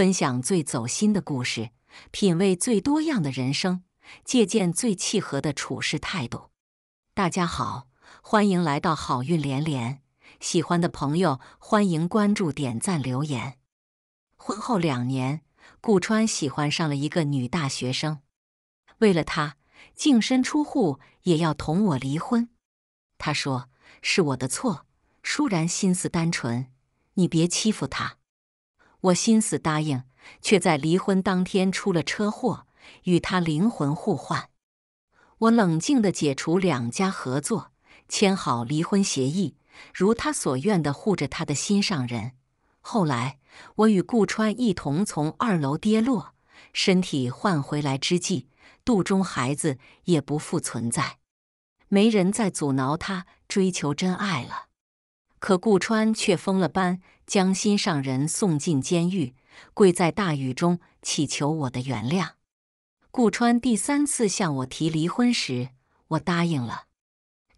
分享最走心的故事，品味最多样的人生，借鉴最契合的处事态度。大家好，欢迎来到好运连连。喜欢的朋友，欢迎关注、点赞、留言。婚后两年，顾川喜欢上了一个女大学生，为了她净身出户，也要同我离婚。他说：“是我的错。”舒然心思单纯，你别欺负她。我心思答应，却在离婚当天出了车祸，与他灵魂互换。我冷静地解除两家合作，签好离婚协议，如他所愿地护着他的心上人。后来，我与顾川一同从二楼跌落，身体换回来之际，肚中孩子也不复存在，没人再阻挠他追求真爱了。可顾川却疯了般。将心上人送进监狱，跪在大雨中祈求我的原谅。顾川第三次向我提离婚时，我答应了。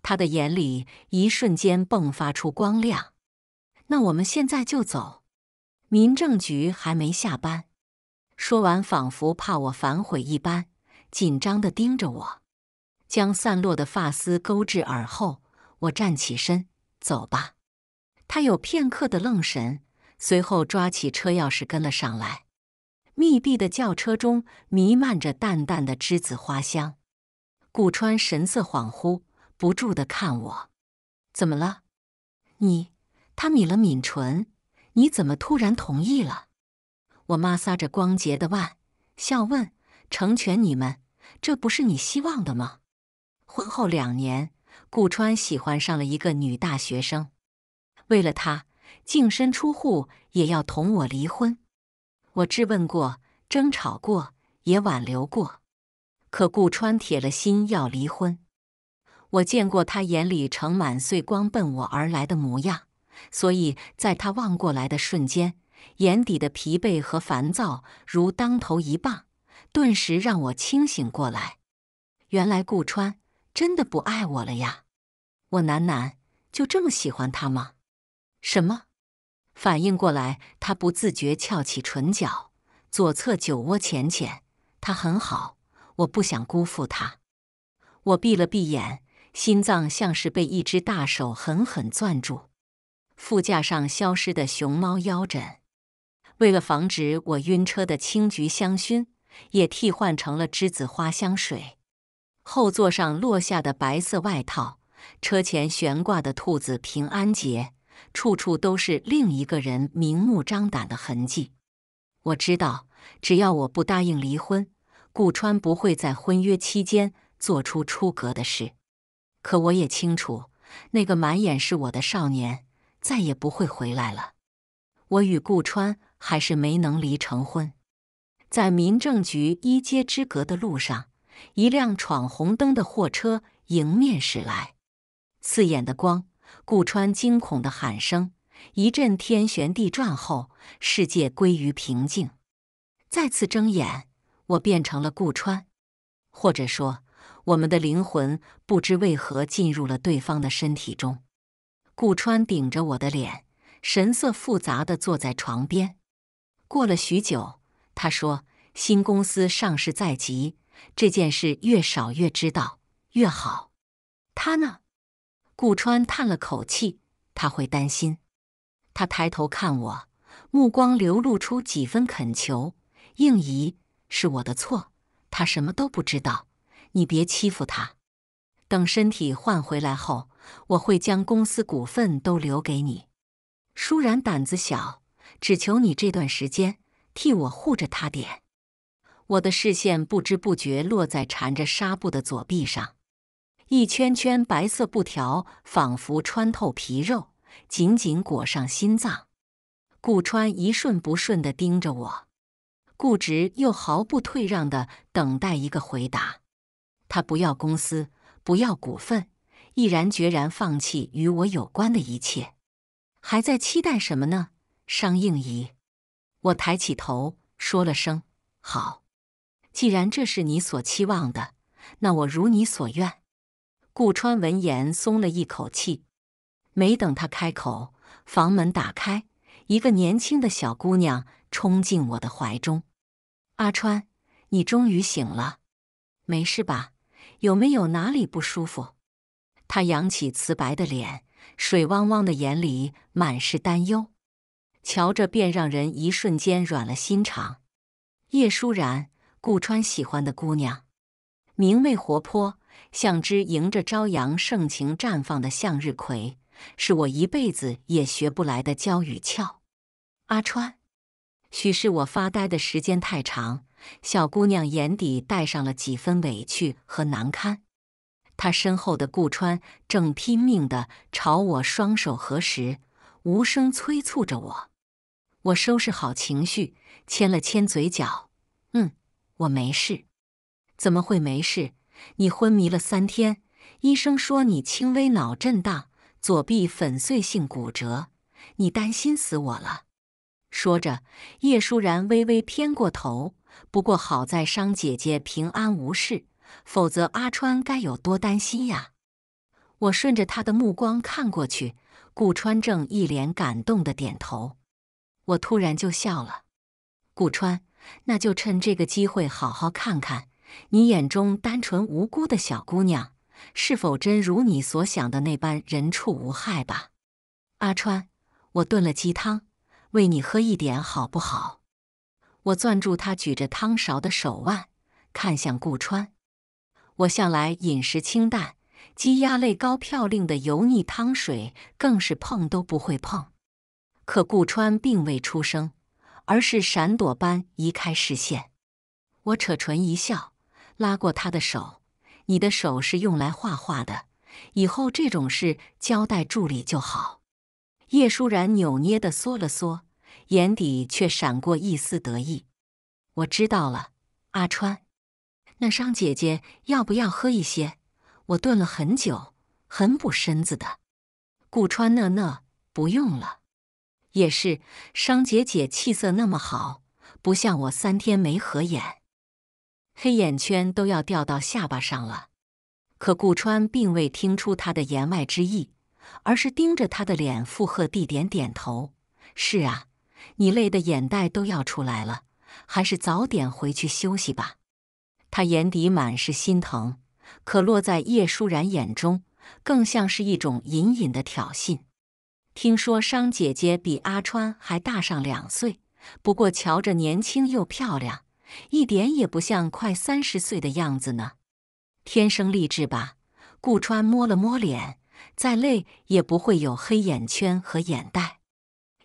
他的眼里一瞬间迸发出光亮。那我们现在就走，民政局还没下班。说完，仿佛怕我反悔一般，紧张地盯着我，将散落的发丝勾至耳后。我站起身，走吧。他有片刻的愣神，随后抓起车钥匙跟了上来。密闭的轿车中弥漫着淡淡的栀子花香。顾川神色恍惚，不住的看我：“怎么了？”“你。”他抿了抿唇，“你怎么突然同意了？”我摩挲着光洁的腕，笑问：“成全你们，这不是你希望的吗？”婚后两年，顾川喜欢上了一个女大学生。为了他净身出户也要同我离婚，我质问过，争吵过，也挽留过，可顾川铁了心要离婚。我见过他眼里盛满碎光奔我而来的模样，所以在他望过来的瞬间，眼底的疲惫和烦躁如当头一棒，顿时让我清醒过来。原来顾川真的不爱我了呀！我喃喃，就这么喜欢他吗？什么？反应过来，他不自觉翘起唇角，左侧酒窝浅浅。他很好，我不想辜负他。我闭了闭眼，心脏像是被一只大手狠狠攥住。副驾上消失的熊猫腰枕，为了防止我晕车的青桔香薰，也替换成了栀子花香水。后座上落下的白色外套，车前悬挂的兔子平安结。处处都是另一个人明目张胆的痕迹。我知道，只要我不答应离婚，顾川不会在婚约期间做出出格的事。可我也清楚，那个满眼是我的少年，再也不会回来了。我与顾川还是没能离成婚。在民政局一街之隔的路上，一辆闯红灯的货车迎面驶来，刺眼的光。顾川惊恐的喊声，一阵天旋地转后，世界归于平静。再次睁眼，我变成了顾川，或者说，我们的灵魂不知为何进入了对方的身体中。顾川顶着我的脸，神色复杂的坐在床边。过了许久，他说：“新公司上市在即，这件事越少越知道越好。”他呢？顾川叹了口气，他会担心。他抬头看我，目光流露出几分恳求：“应姨，是我的错，他什么都不知道，你别欺负他。等身体换回来后，我会将公司股份都留给你。舒然胆子小，只求你这段时间替我护着他点。”我的视线不知不觉落在缠着纱布的左臂上。一圈圈白色布条仿佛穿透皮肉，紧紧裹上心脏。顾川一瞬不瞬地盯着我，固执又毫不退让地等待一个回答。他不要公司，不要股份，毅然决然放弃与我有关的一切。还在期待什么呢，商应仪，我抬起头，说了声“好”。既然这是你所期望的，那我如你所愿。顾川闻言松了一口气，没等他开口，房门打开，一个年轻的小姑娘冲进我的怀中：“阿川，你终于醒了，没事吧？有没有哪里不舒服？”她扬起瓷白的脸，水汪汪的眼里满是担忧，瞧着便让人一瞬间软了心肠。叶舒然，顾川喜欢的姑娘，明媚活泼。像只迎着朝阳盛情绽放的向日葵，是我一辈子也学不来的娇与俏。阿川，许是我发呆的时间太长，小姑娘眼底带上了几分委屈和难堪。她身后的顾川正拼命的朝我双手合十，无声催促着我。我收拾好情绪，牵了牵嘴角，嗯，我没事。怎么会没事？你昏迷了三天，医生说你轻微脑震荡，左臂粉碎性骨折。你担心死我了。说着，叶舒然微微偏过头。不过好在商姐姐平安无事，否则阿川该有多担心呀。我顺着他的目光看过去，顾川正一脸感动的点头。我突然就笑了。顾川，那就趁这个机会好好看看。你眼中单纯无辜的小姑娘，是否真如你所想的那般人畜无害吧？阿川，我炖了鸡汤，喂你喝一点好不好？我攥住他举着汤勺的手腕，看向顾川。我向来饮食清淡，鸡鸭类高嘌呤的油腻汤水更是碰都不会碰。可顾川并未出声，而是闪躲般移开视线。我扯唇一笑。拉过他的手，你的手是用来画画的，以后这种事交代助理就好。叶舒然扭捏的缩了缩，眼底却闪过一丝得意。我知道了，阿川。那商姐姐要不要喝一些？我炖了很久，很补身子的。顾川讷讷，不用了。也是，商姐姐气色那么好，不像我三天没合眼。黑眼圈都要掉到下巴上了，可顾川并未听出他的言外之意，而是盯着他的脸附和地点点头：“是啊，你累的眼袋都要出来了，还是早点回去休息吧。”他眼底满是心疼，可落在叶舒然眼中，更像是一种隐隐的挑衅。听说商姐姐比阿川还大上两岁，不过瞧着年轻又漂亮。一点也不像快三十岁的样子呢，天生丽质吧？顾川摸了摸脸，再累也不会有黑眼圈和眼袋。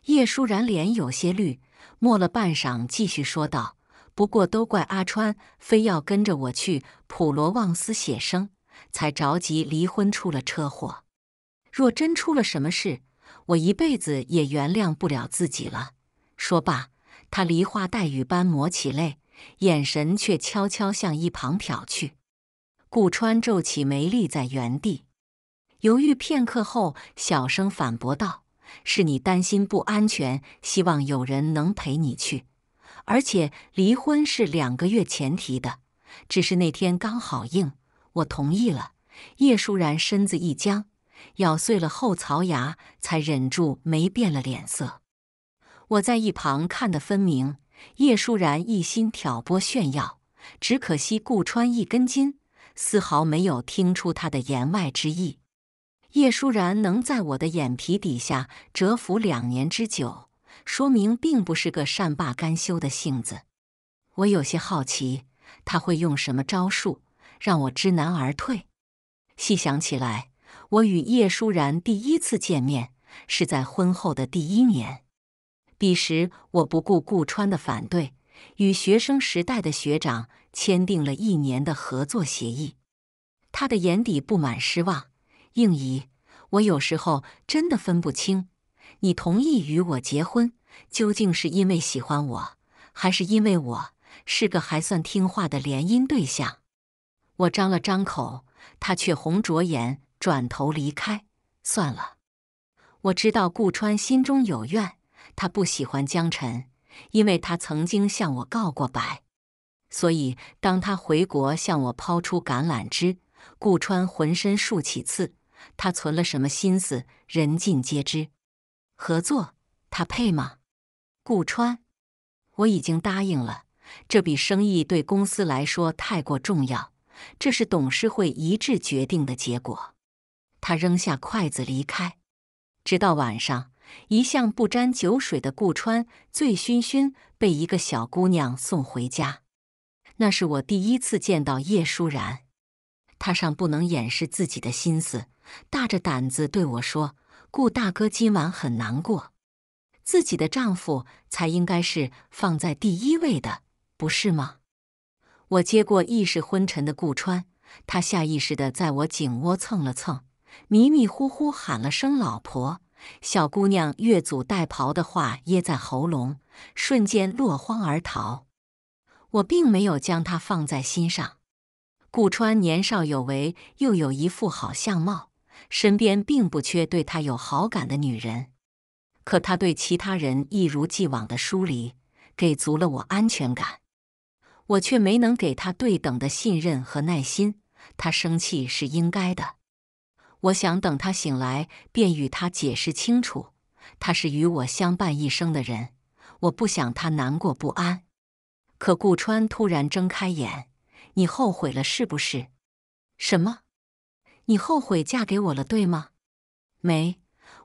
叶舒然脸有些绿，摸了半晌，继续说道：“不过都怪阿川，非要跟着我去普罗旺斯写生，才着急离婚，出了车祸。若真出了什么事，我一辈子也原谅不了自己了。”说罢，他梨花带雨般抹起泪。眼神却悄悄向一旁瞟去，顾川皱起眉，立在原地，犹豫片刻后，小声反驳道：“是你担心不安全，希望有人能陪你去。而且离婚是两个月前提的，只是那天刚好应我同意了。”叶舒然身子一僵，咬碎了后槽牙，才忍住没变了脸色。我在一旁看得分明。叶舒然一心挑拨炫耀，只可惜顾川一根筋，丝毫没有听出他的言外之意。叶舒然能在我的眼皮底下蛰伏两年之久，说明并不是个善罢甘休的性子。我有些好奇，他会用什么招数让我知难而退？细想起来，我与叶舒然第一次见面是在婚后的第一年。彼时，我不顾顾川的反对，与学生时代的学长签订了一年的合作协议。他的眼底布满失望。应姨，我有时候真的分不清，你同意与我结婚，究竟是因为喜欢我，还是因为我是个还算听话的联姻对象？我张了张口，他却红着眼转头离开。算了，我知道顾川心中有怨。他不喜欢江晨，因为他曾经向我告过白，所以当他回国向我抛出橄榄枝，顾川浑身竖起刺。他存了什么心思，人尽皆知。合作，他配吗？顾川，我已经答应了，这笔生意对公司来说太过重要，这是董事会一致决定的结果。他扔下筷子离开，直到晚上。一向不沾酒水的顾川醉醺醺被一个小姑娘送回家。那是我第一次见到叶舒然，他尚不能掩饰自己的心思，大着胆子对我说：“顾大哥今晚很难过，自己的丈夫才应该是放在第一位的，不是吗？”我接过意识昏沉的顾川，他下意识的在我颈窝蹭了蹭，迷迷糊糊喊了声“老婆”。小姑娘越俎代庖的话噎在喉咙，瞬间落荒而逃。我并没有将她放在心上。顾川年少有为，又有一副好相貌，身边并不缺对他有好感的女人。可他对其他人一如既往的疏离，给足了我安全感。我却没能给他对等的信任和耐心。他生气是应该的。我想等他醒来，便与他解释清楚，他是与我相伴一生的人，我不想他难过不安。可顾川突然睁开眼，你后悔了是不是？什么？你后悔嫁给我了，对吗？没，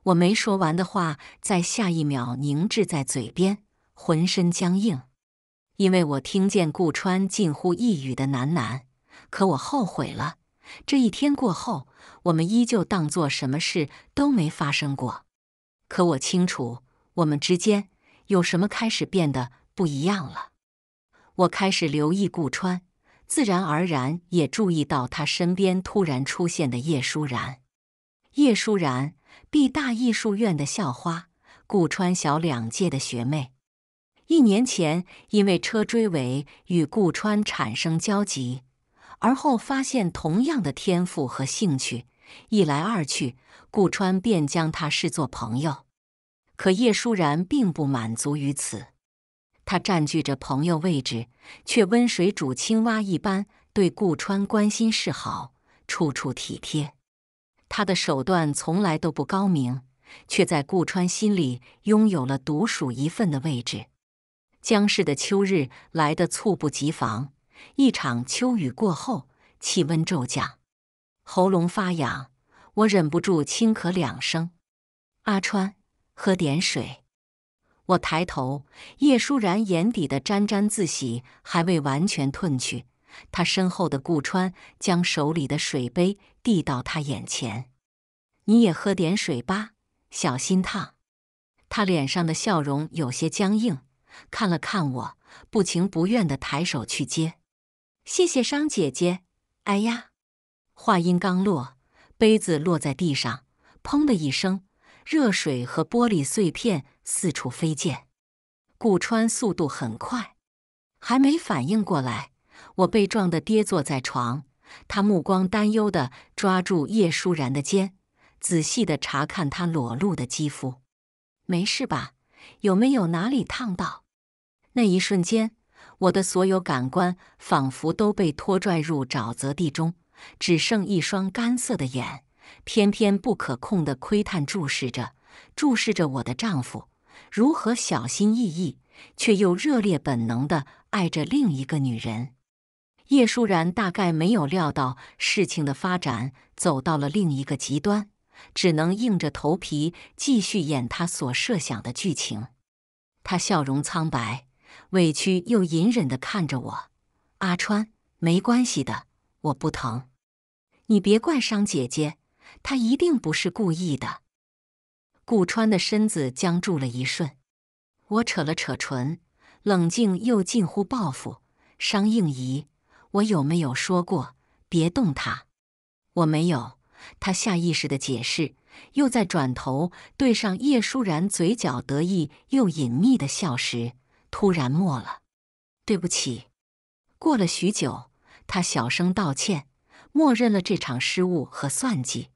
我没说完的话在下一秒凝滞在嘴边，浑身僵硬，因为我听见顾川近乎一语的喃喃：“可我后悔了，这一天过后。”我们依旧当做什么事都没发生过，可我清楚，我们之间有什么开始变得不一样了。我开始留意顾川，自然而然也注意到他身边突然出现的叶舒然。叶舒然，毕大艺术院的校花，顾川小两届的学妹，一年前因为车追尾与顾川产生交集。而后发现同样的天赋和兴趣，一来二去，顾川便将他视作朋友。可叶舒然并不满足于此，他占据着朋友位置，却温水煮青蛙一般对顾川关心示好，处处体贴。他的手段从来都不高明，却在顾川心里拥有了独属一份的位置。江氏的秋日来得猝不及防。一场秋雨过后，气温骤降，喉咙发痒，我忍不住轻咳两声。阿川，喝点水。我抬头，叶舒然眼底的沾沾自喜还未完全褪去，他身后的顾川将手里的水杯递到他眼前：“你也喝点水吧，小心烫。”他脸上的笑容有些僵硬，看了看我，不情不愿的抬手去接。谢谢商姐姐。哎呀！话音刚落，杯子落在地上，砰的一声，热水和玻璃碎片四处飞溅。顾川速度很快，还没反应过来，我被撞得跌坐在床。他目光担忧的抓住叶舒然的肩，仔细的查看他裸露的肌肤：“没事吧？有没有哪里烫到？”那一瞬间。我的所有感官仿佛都被拖拽入沼泽地中，只剩一双干涩的眼，偏偏不可控的窥探注视着，注视着我的丈夫如何小心翼翼却又热烈本能的爱着另一个女人。叶舒然大概没有料到事情的发展走到了另一个极端，只能硬着头皮继续演他所设想的剧情。他笑容苍白。委屈又隐忍地看着我，阿川，没关系的，我不疼，你别怪商姐姐，她一定不是故意的。顾川的身子僵住了一瞬，我扯了扯唇，冷静又近乎报复。商应仪，我有没有说过别动他？我没有。他下意识的解释，又在转头对上叶舒然嘴角得意又隐秘的笑时。突然没了，对不起。过了许久，他小声道歉，默认了这场失误和算计。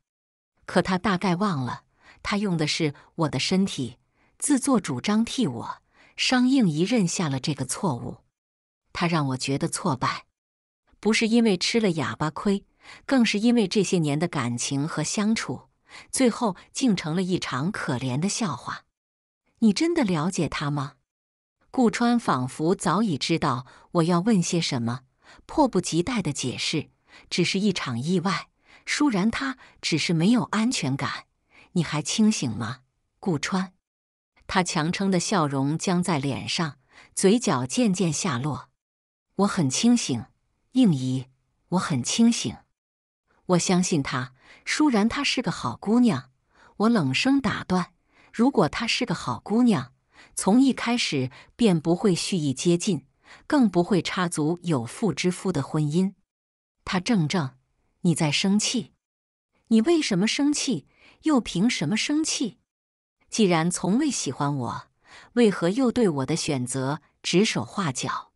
可他大概忘了，他用的是我的身体，自作主张替我，商应一认下了这个错误。他让我觉得挫败，不是因为吃了哑巴亏，更是因为这些年的感情和相处，最后竟成了一场可怜的笑话。你真的了解他吗？顾川仿佛早已知道我要问些什么，迫不及待地解释：“只是一场意外。舒然，她只是没有安全感。你还清醒吗？”顾川，他强撑的笑容僵在脸上，嘴角渐渐下落。我很清醒，应怡，我很清醒。我相信她，舒然，她是个好姑娘。我冷声打断：“如果她是个好姑娘。”从一开始便不会蓄意接近，更不会插足有妇之夫的婚姻。他怔怔：“你在生气？你为什么生气？又凭什么生气？既然从未喜欢我，为何又对我的选择指手画脚？”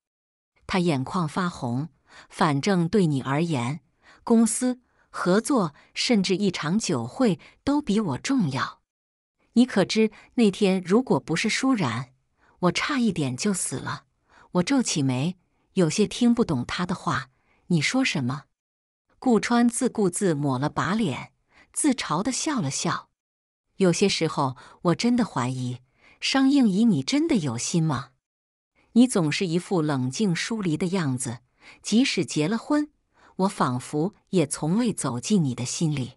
他眼眶发红：“反正对你而言，公司合作，甚至一场酒会，都比我重要。”你可知那天如果不是舒然，我差一点就死了。我皱起眉，有些听不懂他的话。你说什么？顾川自顾自抹了把脸，自嘲地笑了笑。有些时候，我真的怀疑，商应以你真的有心吗？你总是一副冷静疏离的样子，即使结了婚，我仿佛也从未走进你的心里。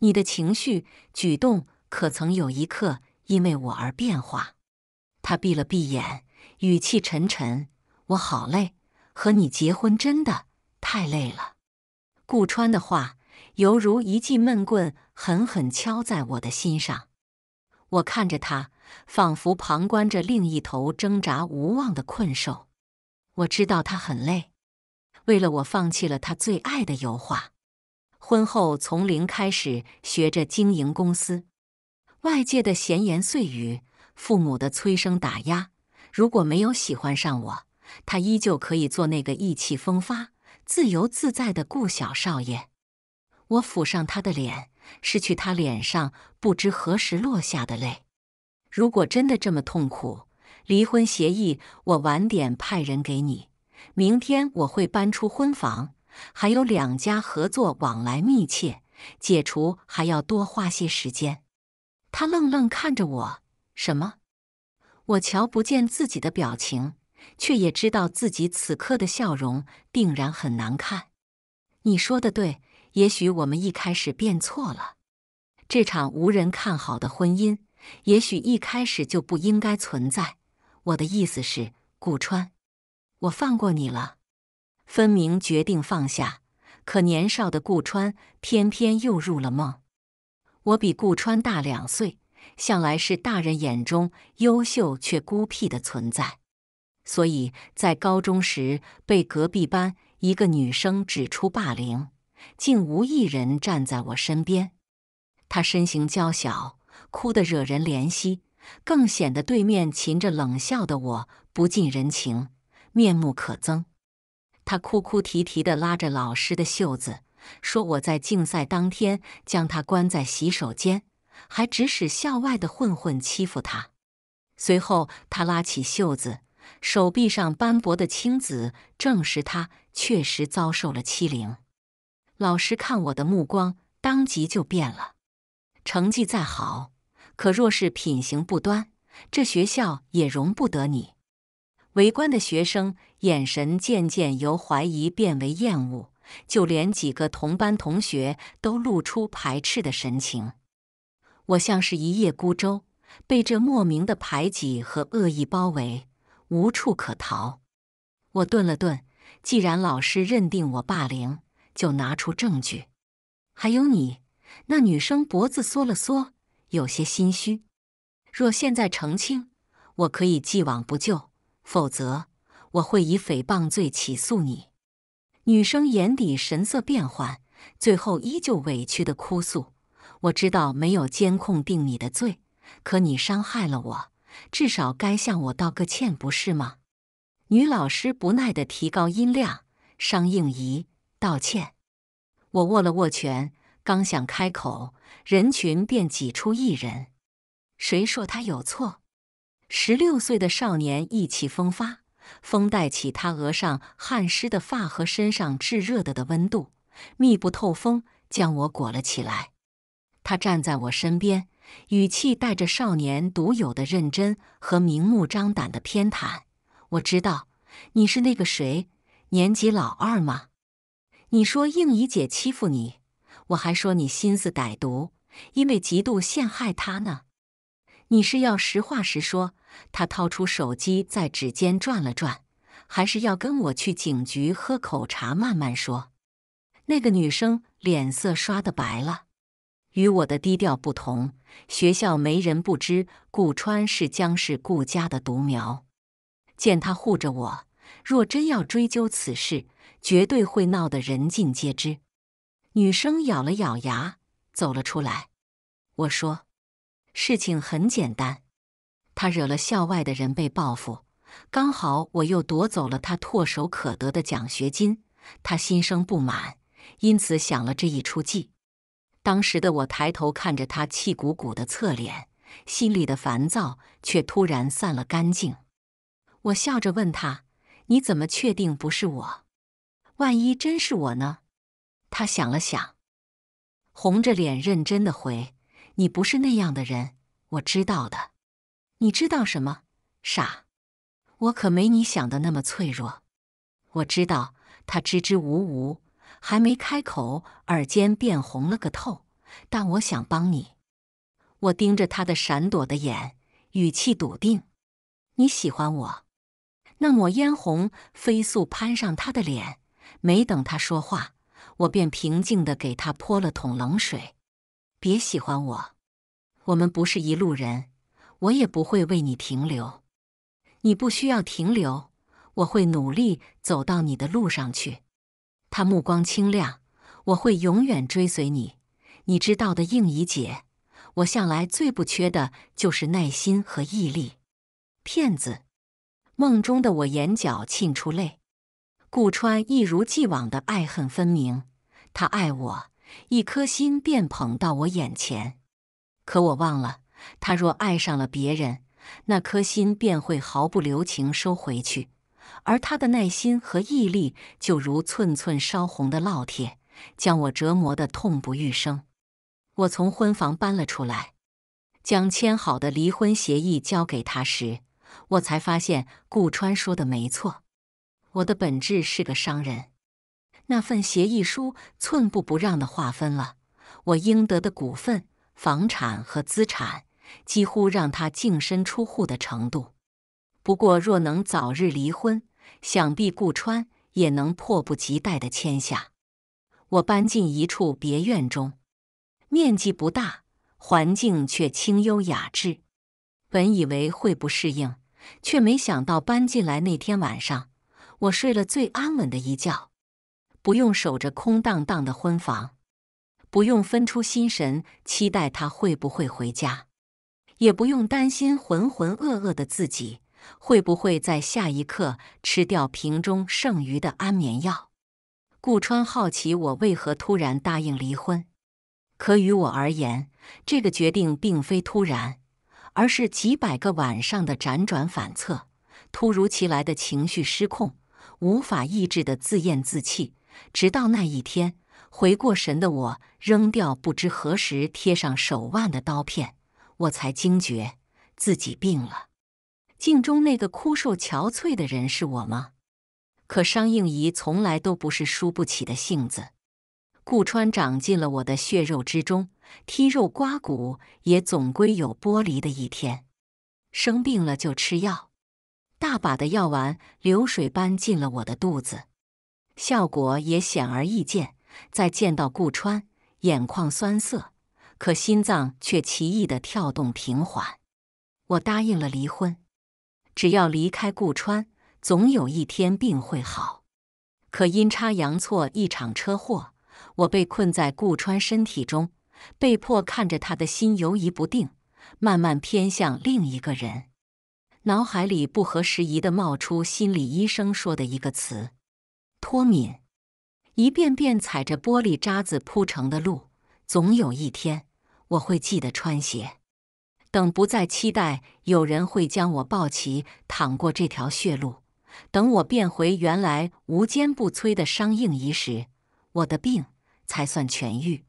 你的情绪、举动。可曾有一刻因为我而变化？他闭了闭眼，语气沉沉：“我好累，和你结婚真的太累了。”顾川的话犹如一记闷棍，狠狠敲在我的心上。我看着他，仿佛旁观着另一头挣扎无望的困兽。我知道他很累，为了我放弃了他最爱的油画，婚后从零开始学着经营公司。外界的闲言碎语，父母的催生打压，如果没有喜欢上我，他依旧可以做那个意气风发、自由自在的顾小少爷。我抚上他的脸，拭去他脸上不知何时落下的泪。如果真的这么痛苦，离婚协议我晚点派人给你。明天我会搬出婚房，还有两家合作往来密切，解除还要多花些时间。他愣愣看着我，什么？我瞧不见自己的表情，却也知道自己此刻的笑容定然很难看。你说的对，也许我们一开始便错了。这场无人看好的婚姻，也许一开始就不应该存在。我的意思是，顾川，我放过你了。分明决定放下，可年少的顾川偏偏又入了梦。我比顾川大两岁，向来是大人眼中优秀却孤僻的存在，所以在高中时被隔壁班一个女生指出霸凌，竟无一人站在我身边。她身形娇小，哭得惹人怜惜，更显得对面噙着冷笑的我不近人情，面目可憎。她哭哭啼啼的拉着老师的袖子。说我在竞赛当天将他关在洗手间，还指使校外的混混欺负他。随后，他拉起袖子，手臂上斑驳的青紫证实他确实遭受了欺凌。老师看我的目光当即就变了。成绩再好，可若是品行不端，这学校也容不得你。围观的学生眼神渐渐由怀疑变为厌恶。就连几个同班同学都露出排斥的神情，我像是一叶孤舟，被这莫名的排挤和恶意包围，无处可逃。我顿了顿，既然老师认定我霸凌，就拿出证据。还有你，那女生脖子缩了缩，有些心虚。若现在澄清，我可以既往不咎；否则，我会以诽谤罪起诉你。女生眼底神色变幻，最后依旧委屈的哭诉：“我知道没有监控定你的罪，可你伤害了我，至少该向我道个歉，不是吗？”女老师不耐地提高音量：“商应仪，道歉！”我握了握拳，刚想开口，人群便挤出一人：“谁说他有错？”十六岁的少年意气风发。风带起他额上汗湿的发和身上炙热的的温度，密不透风将我裹了起来。他站在我身边，语气带着少年独有的认真和明目张胆的偏袒。我知道你是那个谁，年级老二吗？你说应姨姐欺负你，我还说你心思歹毒，因为嫉妒陷害她呢。你是要实话实说？他掏出手机，在指尖转了转，还是要跟我去警局喝口茶，慢慢说？那个女生脸色刷的白了。与我的低调不同，学校没人不知顾川是江氏顾家的独苗。见他护着我，若真要追究此事，绝对会闹得人尽皆知。女生咬了咬牙，走了出来。我说。事情很简单，他惹了校外的人被报复，刚好我又夺走了他唾手可得的奖学金，他心生不满，因此想了这一出计。当时的我抬头看着他气鼓鼓的侧脸，心里的烦躁却突然散了干净。我笑着问他：“你怎么确定不是我？万一真是我呢？”他想了想，红着脸认真的回。你不是那样的人，我知道的。你知道什么？傻！我可没你想的那么脆弱。我知道他支支吾吾，还没开口，耳尖便红了个透。但我想帮你。我盯着他的闪躲的眼，语气笃定：“你喜欢我？”那抹嫣红飞速攀上他的脸，没等他说话，我便平静的给他泼了桶冷水。别喜欢我，我们不是一路人，我也不会为你停留。你不需要停留，我会努力走到你的路上去。他目光清亮，我会永远追随你，你知道的，应怡姐。我向来最不缺的就是耐心和毅力。骗子！梦中的我眼角沁出泪。顾川一如既往的爱恨分明，他爱我。一颗心便捧到我眼前，可我忘了，他若爱上了别人，那颗心便会毫不留情收回去。而他的耐心和毅力，就如寸寸烧红的烙铁，将我折磨得痛不欲生。我从婚房搬了出来，将签好的离婚协议交给他时，我才发现顾川说的没错，我的本质是个商人。那份协议书寸步不让的划分了我应得的股份、房产和资产，几乎让他净身出户的程度。不过，若能早日离婚，想必顾川也能迫不及待的签下。我搬进一处别院中，面积不大，环境却清幽雅致。本以为会不适应，却没想到搬进来那天晚上，我睡了最安稳的一觉。不用守着空荡荡的婚房，不用分出心神期待他会不会回家，也不用担心浑浑噩噩的自己会不会在下一刻吃掉瓶中剩余的安眠药。顾川好奇我为何突然答应离婚，可与我而言，这个决定并非突然，而是几百个晚上的辗转反侧，突如其来的情绪失控，无法抑制的自怨自弃。直到那一天，回过神的我扔掉不知何时贴上手腕的刀片，我才惊觉自己病了。镜中那个枯瘦憔悴的人是我吗？可商应仪从来都不是输不起的性子。顾川长进了我的血肉之中，剔肉刮骨也总归有剥离的一天。生病了就吃药，大把的药丸流水般进了我的肚子。效果也显而易见。再见到顾川，眼眶酸涩，可心脏却奇异的跳动平缓。我答应了离婚，只要离开顾川，总有一天病会好。可阴差阳错，一场车祸，我被困在顾川身体中，被迫看着他的心游移不定，慢慢偏向另一个人。脑海里不合时宜的冒出心理医生说的一个词。脱敏，一遍遍踩着玻璃渣子铺成的路，总有一天我会记得穿鞋。等不再期待有人会将我抱起躺过这条血路，等我变回原来无坚不摧的商应仪时，我的病才算痊愈。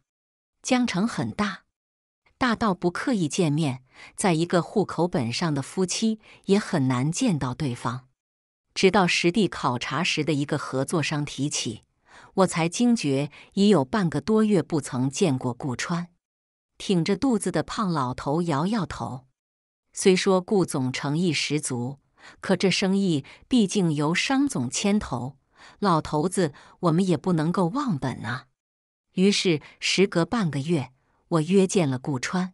江城很大，大到不刻意见面，在一个户口本上的夫妻也很难见到对方。直到实地考察时的一个合作商提起，我才惊觉已有半个多月不曾见过顾川。挺着肚子的胖老头摇摇头，虽说顾总诚意十足，可这生意毕竟由商总牵头，老头子我们也不能够忘本啊。于是，时隔半个月，我约见了顾川，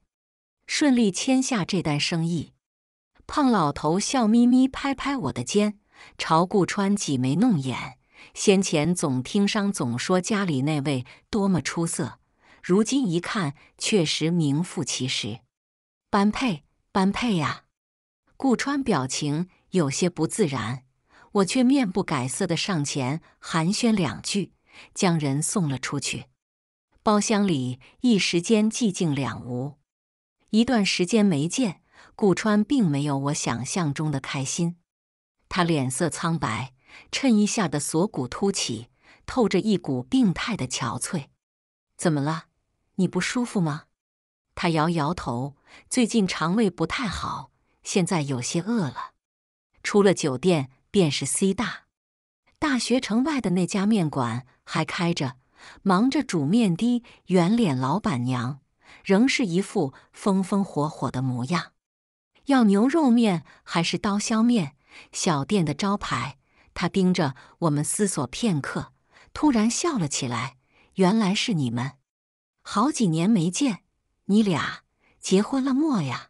顺利签下这单生意。胖老头笑眯眯拍拍我的肩。朝顾川挤眉弄眼，先前总听商总说家里那位多么出色，如今一看，确实名副其实，般配，般配呀！顾川表情有些不自然，我却面不改色的上前寒暄两句，将人送了出去。包厢里一时间寂静两无，一段时间没见，顾川并没有我想象中的开心。他脸色苍白，衬衣下的锁骨凸起，透着一股病态的憔悴。怎么了？你不舒服吗？他摇摇头，最近肠胃不太好，现在有些饿了。出了酒店便是 C 大大学城外的那家面馆，还开着，忙着煮面的圆脸老板娘仍是一副风风火火的模样。要牛肉面还是刀削面？小店的招牌，他盯着我们思索片刻，突然笑了起来。原来是你们，好几年没见，你俩结婚了没呀？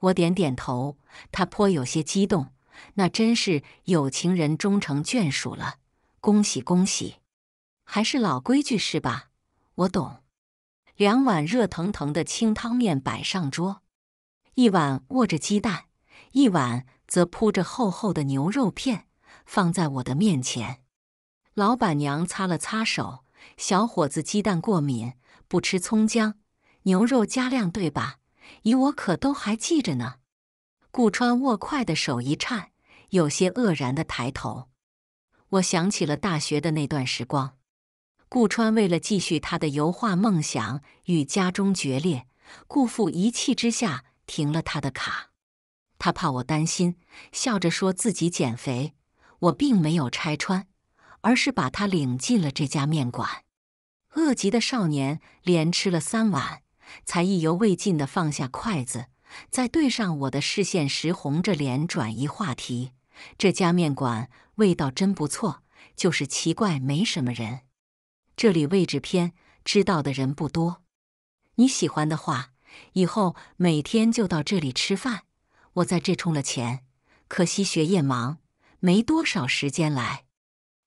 我点点头，他颇有些激动。那真是有情人终成眷属了，恭喜恭喜！还是老规矩是吧？我懂。两碗热腾腾的清汤面摆上桌，一碗卧着鸡蛋，一碗。则铺着厚厚的牛肉片，放在我的面前。老板娘擦了擦手，小伙子鸡蛋过敏，不吃葱姜，牛肉加量，对吧？你我可都还记着呢。顾川握筷的手一颤，有些愕然的抬头。我想起了大学的那段时光。顾川为了继续他的油画梦想，与家中决裂，顾父一气之下停了他的卡。他怕我担心，笑着说自己减肥。我并没有拆穿，而是把他领进了这家面馆。饿极的少年连吃了三碗，才意犹未尽的放下筷子。在对上我的视线时，红着脸转移话题：“这家面馆味道真不错，就是奇怪没什么人。这里位置偏，知道的人不多。你喜欢的话，以后每天就到这里吃饭。”我在这充了钱，可惜学业忙，没多少时间来。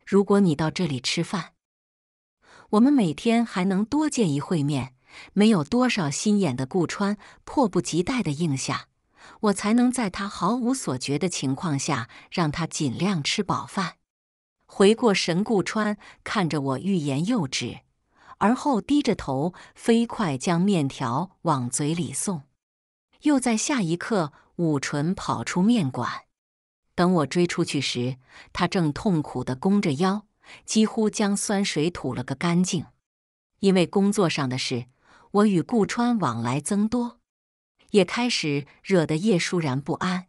如果你到这里吃饭，我们每天还能多见一会面。没有多少心眼的顾川迫不及待的应下，我才能在他毫无所觉的情况下，让他尽量吃饱饭。回过神，顾川看着我欲言又止，而后低着头飞快将面条往嘴里送，又在下一刻。捂唇跑出面馆，等我追出去时，他正痛苦地弓着腰，几乎将酸水吐了个干净。因为工作上的事，我与顾川往来增多，也开始惹得叶舒然不安。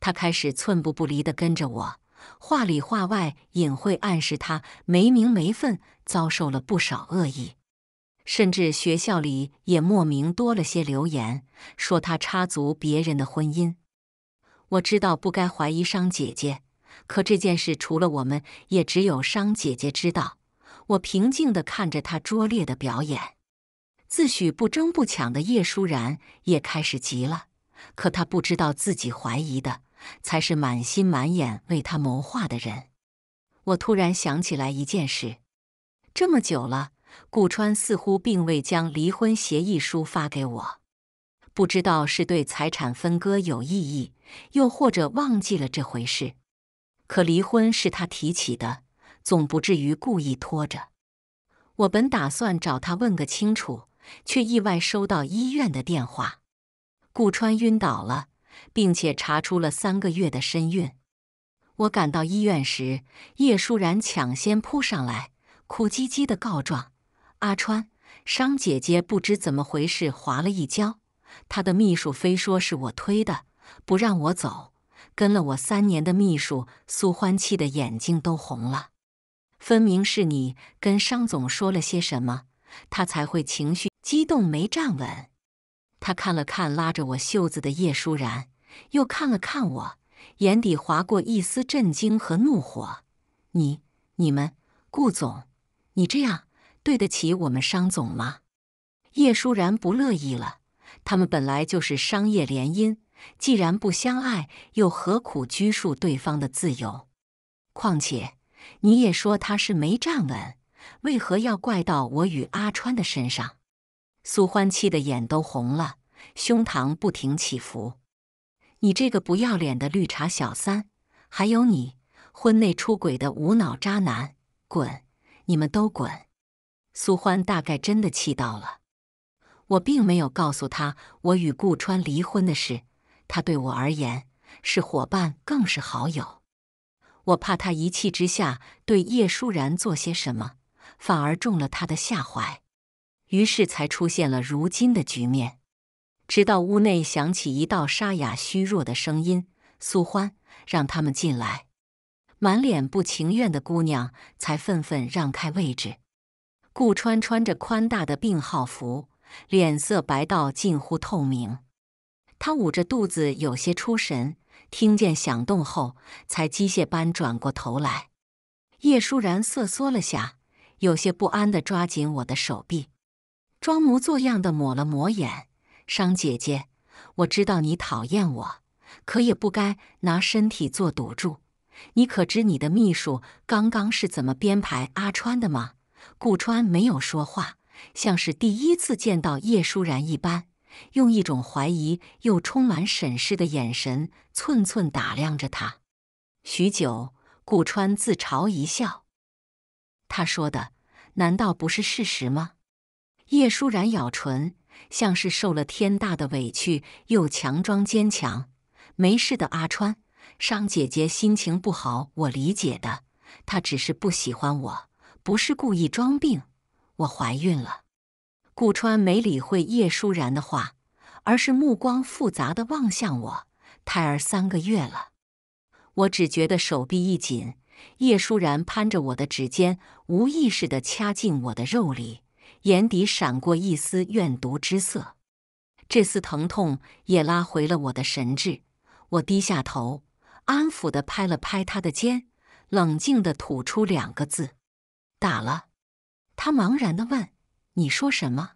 他开始寸步不离地跟着我，话里话外隐晦暗示他没名没份，遭受了不少恶意。甚至学校里也莫名多了些流言，说他插足别人的婚姻。我知道不该怀疑商姐姐，可这件事除了我们，也只有商姐姐知道。我平静地看着他拙劣的表演，自诩不争不抢的叶舒然也开始急了。可他不知道，自己怀疑的才是满心满眼为他谋划的人。我突然想起来一件事，这么久了。顾川似乎并未将离婚协议书发给我，不知道是对财产分割有异议，又或者忘记了这回事。可离婚是他提起的，总不至于故意拖着。我本打算找他问个清楚，却意外收到医院的电话：顾川晕倒了，并且查出了三个月的身孕。我赶到医院时，叶舒然抢先扑上来，哭唧唧的告状。阿川，商姐姐不知怎么回事滑了一跤，她的秘书非说是我推的，不让我走。跟了我三年的秘书苏欢气的眼睛都红了，分明是你跟商总说了些什么，他才会情绪激动没站稳。他看了看拉着我袖子的叶舒然，又看了看我，眼底划过一丝震惊和怒火。你、你们、顾总，你这样。对得起我们商总吗？叶舒然不乐意了。他们本来就是商业联姻，既然不相爱，又何苦拘束对方的自由？况且你也说他是没站稳，为何要怪到我与阿川的身上？苏欢气的眼都红了，胸膛不停起伏。你这个不要脸的绿茶小三，还有你婚内出轨的无脑渣男，滚！你们都滚！苏欢大概真的气到了，我并没有告诉他我与顾川离婚的事，他对我而言是伙伴，更是好友。我怕他一气之下对叶舒然做些什么，反而中了他的下怀，于是才出现了如今的局面。直到屋内响起一道沙哑、虚弱的声音：“苏欢，让他们进来。”满脸不情愿的姑娘才愤愤让开位置。顾川穿着宽大的病号服，脸色白到近乎透明。他捂着肚子，有些出神。听见响动后，才机械般转过头来。叶舒然瑟缩了下，有些不安的抓紧我的手臂，装模作样的抹了抹眼。商姐姐，我知道你讨厌我，可也不该拿身体做赌注。你可知你的秘书刚刚是怎么编排阿川的吗？顾川没有说话，像是第一次见到叶舒然一般，用一种怀疑又充满审视的眼神寸寸打量着他。许久，顾川自嘲一笑：“他说的难道不是事实吗？”叶舒然咬唇，像是受了天大的委屈，又强装坚强：“没事的，阿川，商姐姐心情不好，我理解的。她只是不喜欢我。”不是故意装病，我怀孕了。顾川没理会叶舒然的话，而是目光复杂的望向我。胎儿三个月了，我只觉得手臂一紧，叶舒然攀着我的指尖，无意识的掐进我的肉里，眼底闪过一丝怨毒之色。这丝疼痛也拉回了我的神智，我低下头，安抚的拍了拍他的肩，冷静的吐出两个字。打了，他茫然的问：“你说什么？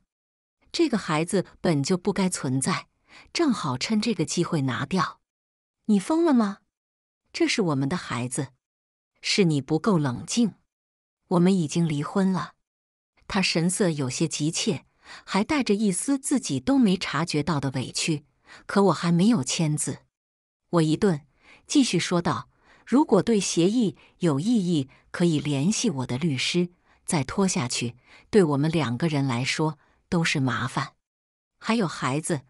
这个孩子本就不该存在，正好趁这个机会拿掉。”你疯了吗？这是我们的孩子，是你不够冷静。我们已经离婚了。他神色有些急切，还带着一丝自己都没察觉到的委屈。可我还没有签字。我一顿，继续说道。如果对协议有异议，可以联系我的律师。再拖下去，对我们两个人来说都是麻烦。还有孩子，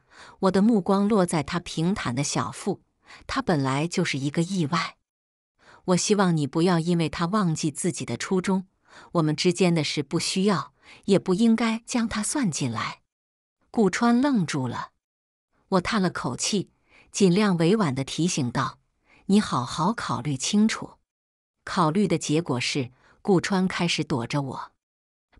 我的目光落在他平坦的小腹，他本来就是一个意外。我希望你不要因为他忘记自己的初衷。我们之间的事不需要，也不应该将他算进来。顾川愣住了，我叹了口气，尽量委婉的提醒道。你好好考虑清楚。考虑的结果是，顾川开始躲着我，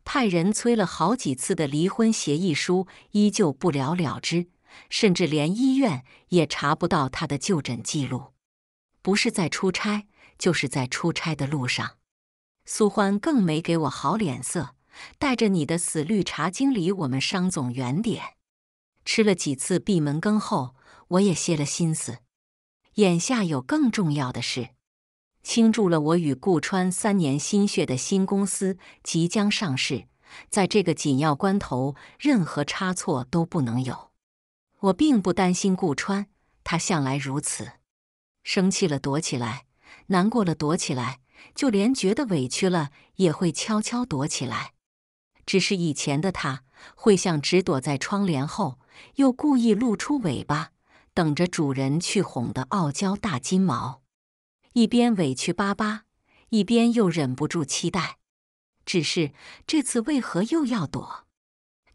派人催了好几次的离婚协议书依旧不了了之，甚至连医院也查不到他的就诊记录，不是在出差，就是在出差的路上。苏欢更没给我好脸色，带着你的死绿茶经理，我们商总远点。吃了几次闭门羹后，我也歇了心思。眼下有更重要的事，倾注了我与顾川三年心血的新公司即将上市，在这个紧要关头，任何差错都不能有。我并不担心顾川，他向来如此，生气了躲起来，难过了躲起来，就连觉得委屈了也会悄悄躲起来。只是以前的他会像只躲在窗帘后，又故意露出尾巴。等着主人去哄的傲娇大金毛，一边委屈巴巴，一边又忍不住期待。只是这次为何又要躲？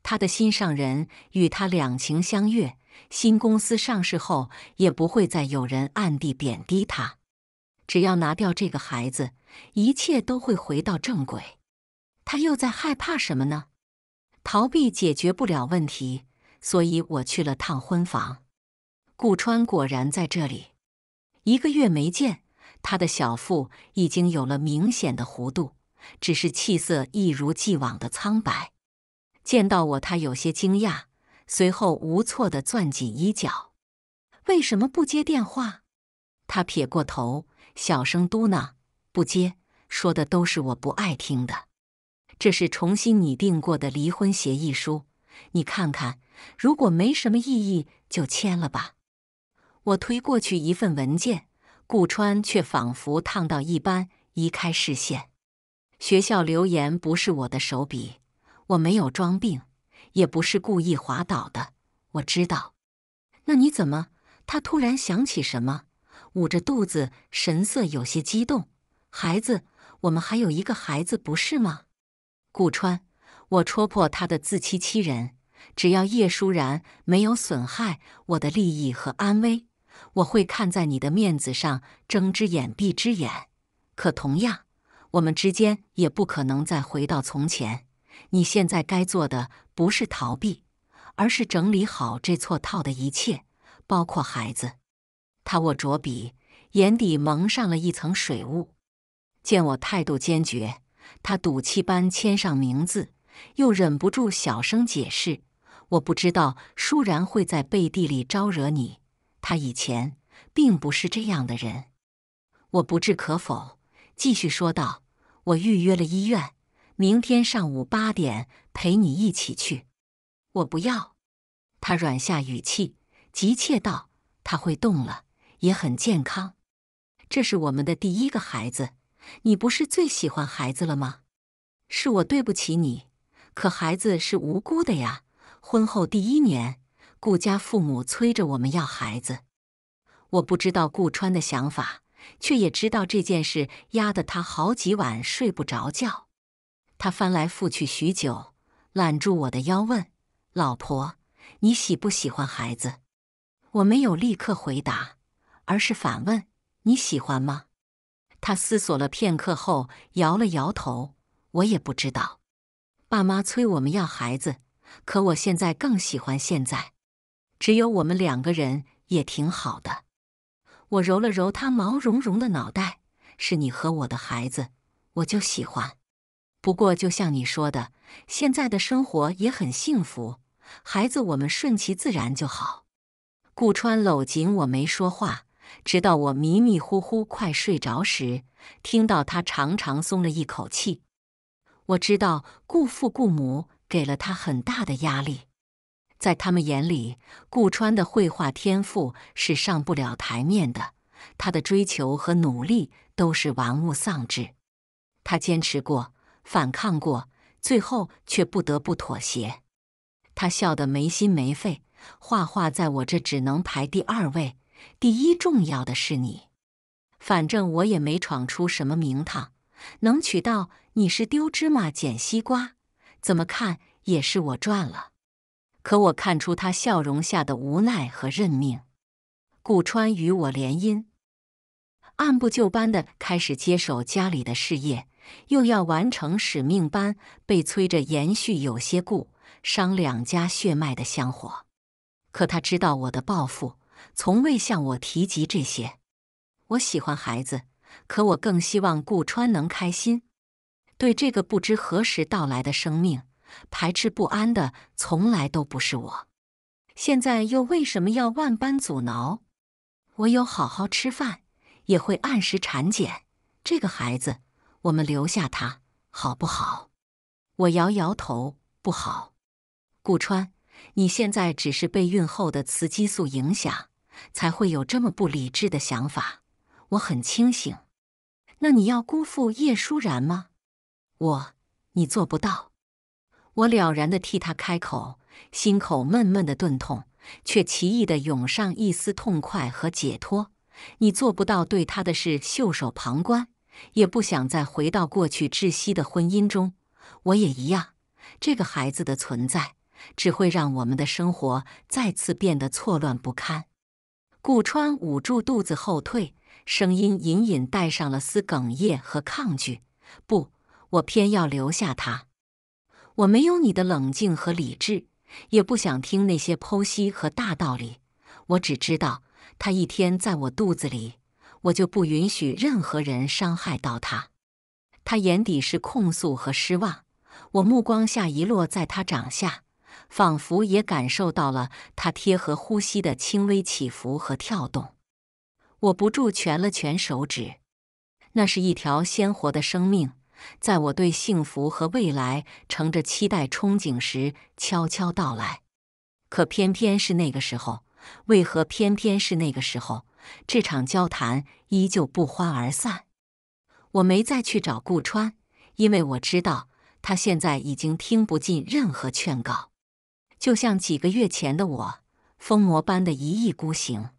他的心上人与他两情相悦，新公司上市后也不会再有人暗地贬低他。只要拿掉这个孩子，一切都会回到正轨。他又在害怕什么呢？逃避解决不了问题，所以我去了趟婚房。顾川果然在这里，一个月没见，他的小腹已经有了明显的弧度，只是气色一如既往的苍白。见到我，他有些惊讶，随后无措的攥紧衣角。为什么不接电话？他撇过头，小声嘟囔：“不接，说的都是我不爱听的。”这是重新拟定过的离婚协议书，你看看，如果没什么异议，就签了吧。我推过去一份文件，顾川却仿佛烫到一般移开视线。学校留言不是我的手笔，我没有装病，也不是故意滑倒的。我知道。那你怎么？他突然想起什么，捂着肚子，神色有些激动。孩子，我们还有一个孩子，不是吗？顾川，我戳破他的自欺欺人。只要叶舒然没有损害我的利益和安危。我会看在你的面子上睁只眼闭只眼，可同样，我们之间也不可能再回到从前。你现在该做的不是逃避，而是整理好这错套的一切，包括孩子。他握着笔，眼底蒙上了一层水雾。见我态度坚决，他赌气般签上名字，又忍不住小声解释：“我不知道舒然会在背地里招惹你。”他以前并不是这样的人，我不置可否，继续说道：“我预约了医院，明天上午八点陪你一起去。”我不要。他软下语气，急切道：“他会动了，也很健康。这是我们的第一个孩子，你不是最喜欢孩子了吗？是我对不起你，可孩子是无辜的呀。婚后第一年。”顾家父母催着我们要孩子，我不知道顾川的想法，却也知道这件事压得他好几晚睡不着觉。他翻来覆去许久，揽住我的腰问：“老婆，你喜不喜欢孩子？”我没有立刻回答，而是反问：“你喜欢吗？”他思索了片刻后摇了摇头：“我也不知道。爸妈催我们要孩子，可我现在更喜欢现在。”只有我们两个人也挺好的。我揉了揉他毛茸茸的脑袋，是你和我的孩子，我就喜欢。不过，就像你说的，现在的生活也很幸福。孩子，我们顺其自然就好。顾川搂紧我，没说话，直到我迷迷糊糊快睡着时，听到他长长松了一口气。我知道，顾父顾母给了他很大的压力。在他们眼里，顾川的绘画天赋是上不了台面的。他的追求和努力都是玩物丧志。他坚持过，反抗过，最后却不得不妥协。他笑得没心没肺。画画在我这只能排第二位，第一重要的是你。反正我也没闯出什么名堂，能娶到你是丢芝麻捡西瓜，怎么看也是我赚了。可我看出他笑容下的无奈和认命。顾川与我联姻，按部就班的开始接手家里的事业，又要完成使命般被催着延续有些顾商两家血脉的香火。可他知道我的抱负，从未向我提及这些。我喜欢孩子，可我更希望顾川能开心。对这个不知何时到来的生命。排斥不安的从来都不是我，现在又为什么要万般阻挠？我有好好吃饭，也会按时产检。这个孩子，我们留下他好不好？我摇摇头，不好。顾川，你现在只是备孕后的雌激素影响，才会有这么不理智的想法。我很清醒。那你要辜负叶舒然吗？我，你做不到。我了然地替他开口，心口闷闷的钝痛，却奇异地涌上一丝痛快和解脱。你做不到对他的事袖手旁观，也不想再回到过去窒息的婚姻中。我也一样，这个孩子的存在只会让我们的生活再次变得错乱不堪。顾川捂住肚子后退，声音隐隐带上了丝哽咽和抗拒：“不，我偏要留下他。”我没有你的冷静和理智，也不想听那些剖析和大道理。我只知道，他一天在我肚子里，我就不允许任何人伤害到他。他眼底是控诉和失望，我目光下一落在他掌下，仿佛也感受到了他贴合呼吸的轻微起伏和跳动。我不住蜷了蜷手指，那是一条鲜活的生命。在我对幸福和未来乘着期待憧憬时悄悄到来，可偏偏是那个时候，为何偏偏是那个时候？这场交谈依旧不欢而散。我没再去找顾川，因为我知道他现在已经听不进任何劝告，就像几个月前的我，疯魔般的一意孤行。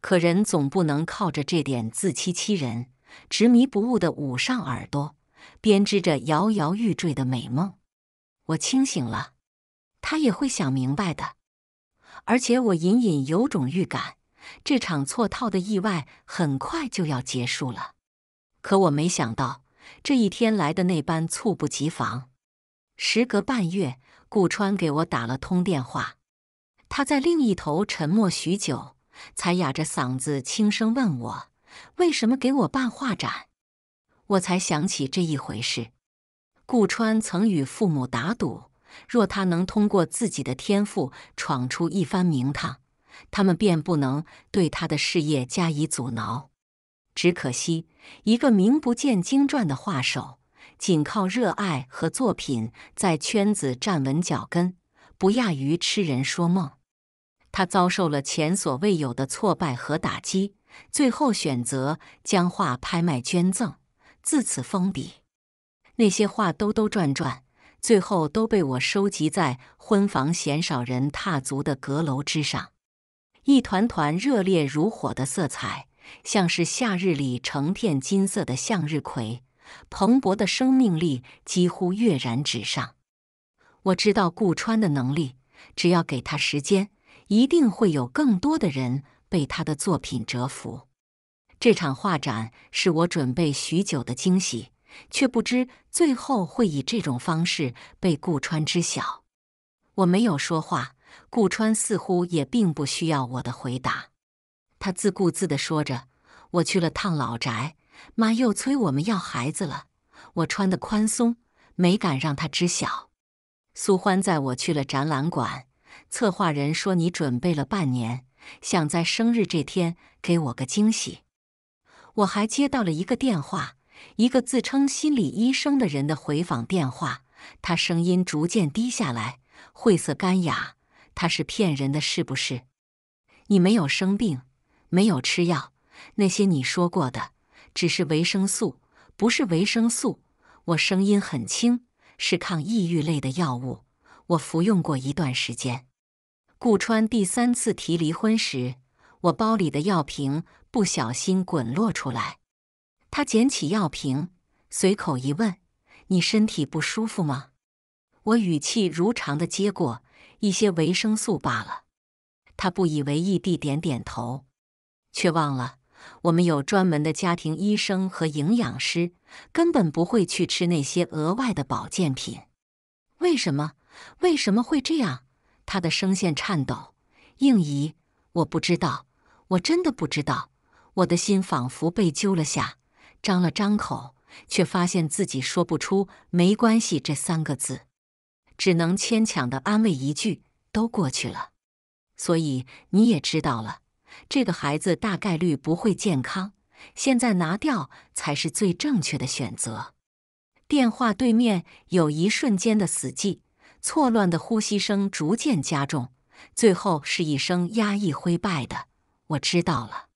可人总不能靠着这点自欺欺人，执迷不悟的捂上耳朵。编织着摇摇欲坠的美梦，我清醒了，他也会想明白的。而且我隐隐有种预感，这场错套的意外很快就要结束了。可我没想到这一天来的那般猝不及防。时隔半月，顾川给我打了通电话，他在另一头沉默许久，才哑着嗓子轻声问我，为什么给我办画展？我才想起这一回事。顾川曾与父母打赌，若他能通过自己的天赋闯出一番名堂，他们便不能对他的事业加以阻挠。只可惜，一个名不见经传的画手，仅靠热爱和作品在圈子站稳脚跟，不亚于痴人说梦。他遭受了前所未有的挫败和打击，最后选择将画拍卖捐赠。自此封笔，那些画兜兜转转，最后都被我收集在婚房鲜少人踏足的阁楼之上。一团团热烈如火的色彩，像是夏日里成片金色的向日葵，蓬勃的生命力几乎跃然纸上。我知道顾川的能力，只要给他时间，一定会有更多的人被他的作品折服。这场画展是我准备许久的惊喜，却不知最后会以这种方式被顾川知晓。我没有说话，顾川似乎也并不需要我的回答。他自顾自地说着：“我去了趟老宅，妈又催我们要孩子了。我穿得宽松，没敢让他知晓。”苏欢在我去了展览馆，策划人说：“你准备了半年，想在生日这天给我个惊喜。”我还接到了一个电话，一个自称心理医生的人的回访电话。他声音逐渐低下来，晦涩干哑。他是骗人的，是不是？你没有生病，没有吃药，那些你说过的，只是维生素，不是维生素。我声音很轻，是抗抑郁类的药物，我服用过一段时间。顾川第三次提离婚时，我包里的药瓶。不小心滚落出来，他捡起药瓶，随口一问：“你身体不舒服吗？”我语气如常的接过一些维生素罢了。他不以为意地点点头，却忘了我们有专门的家庭医生和营养师，根本不会去吃那些额外的保健品。为什么？为什么会这样？他的声线颤抖。应姨，我不知道，我真的不知道。我的心仿佛被揪了下，张了张口，却发现自己说不出“没关系”这三个字，只能牵强的安慰一句：“都过去了。”所以你也知道了，这个孩子大概率不会健康，现在拿掉才是最正确的选择。电话对面有一瞬间的死寂，错乱的呼吸声逐渐加重，最后是一声压抑灰败的：“我知道了。”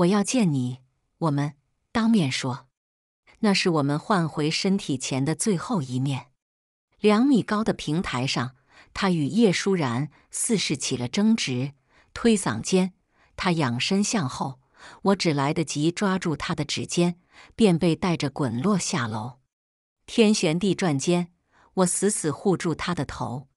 我要见你，我们当面说。那是我们换回身体前的最后一面。两米高的平台上，他与叶舒然似是起了争执，推搡间，他仰身向后，我只来得及抓住他的指尖，便被带着滚落下楼。天旋地转间，我死死护住他的头。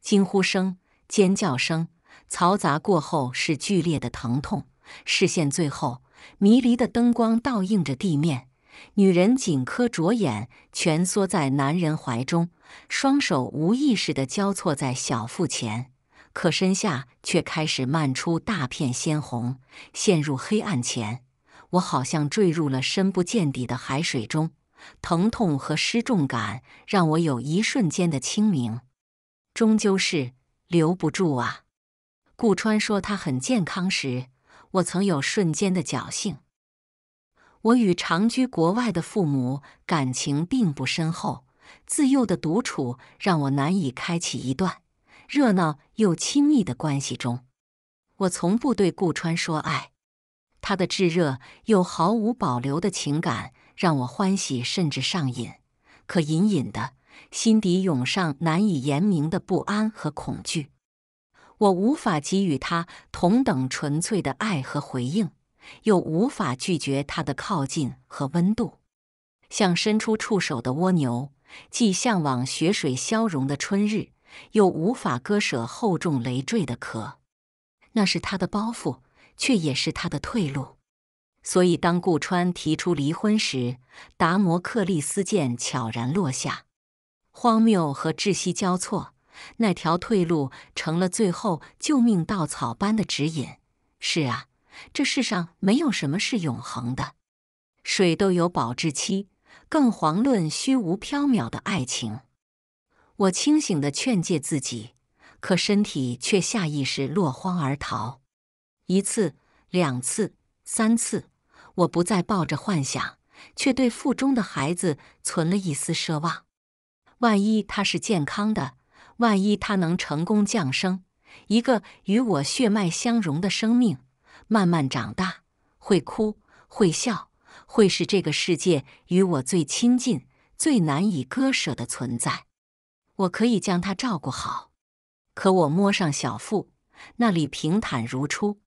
惊呼声、尖叫声，嘈杂过后是剧烈的疼痛。视线最后，迷离的灯光倒映着地面。女人紧磕着眼，蜷缩在男人怀中，双手无意识地交错在小腹前。可身下却开始漫出大片鲜红，陷入黑暗前，我好像坠入了深不见底的海水中。疼痛和失重感让我有一瞬间的清明，终究是留不住啊。顾川说他很健康时。我曾有瞬间的侥幸。我与长居国外的父母感情并不深厚，自幼的独处让我难以开启一段热闹又亲密的关系。中，我从不对顾川说爱，他的炙热又毫无保留的情感让我欢喜甚至上瘾，可隐隐的心底涌上难以言明的不安和恐惧。我无法给予他同等纯粹的爱和回应，又无法拒绝他的靠近和温度，像伸出触手的蜗牛，既向往雪水消融的春日，又无法割舍厚重累赘的壳。那是他的包袱，却也是他的退路。所以，当顾川提出离婚时，达摩克利斯剑悄然落下，荒谬和窒息交错。那条退路成了最后救命稻草般的指引。是啊，这世上没有什么是永恒的，水都有保质期，更遑论虚无缥缈的爱情。我清醒地劝诫自己，可身体却下意识落荒而逃。一次，两次，三次，我不再抱着幻想，却对腹中的孩子存了一丝奢望。万一他是健康的？万一他能成功降生一个与我血脉相融的生命，慢慢长大，会哭会笑，会是这个世界与我最亲近、最难以割舍的存在。我可以将他照顾好。可我摸上小腹，那里平坦如初。